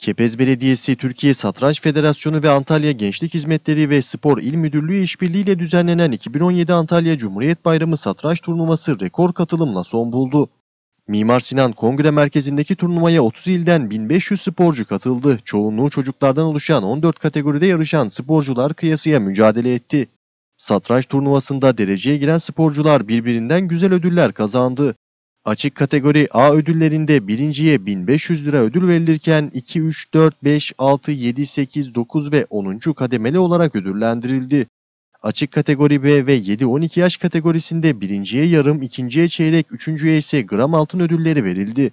Kepez Belediyesi, Türkiye Satranç Federasyonu ve Antalya Gençlik Hizmetleri ve Spor İl Müdürlüğü işbirliğiyle düzenlenen 2017 Antalya Cumhuriyet Bayramı Satranç Turnuvası rekor katılımla son buldu. Mimar Sinan Kongre Merkezi'ndeki turnuvaya 30 ilden 1500 sporcu katıldı. Çoğunluğu çocuklardan oluşan 14 kategoride yarışan sporcular kıyasıya mücadele etti. Satranç turnuvasında dereceye giren sporcular birbirinden güzel ödüller kazandı. Açık kategori A ödüllerinde birinciye 1500 lira ödül verilirken 2, 3, 4, 5, 6, 7, 8, 9 ve 10. kademeli olarak ödüllendirildi. Açık kategori B ve 7-12 yaş kategorisinde birinciye yarım, ikinciye çeyrek, üçüncüye ise gram altın ödülleri verildi.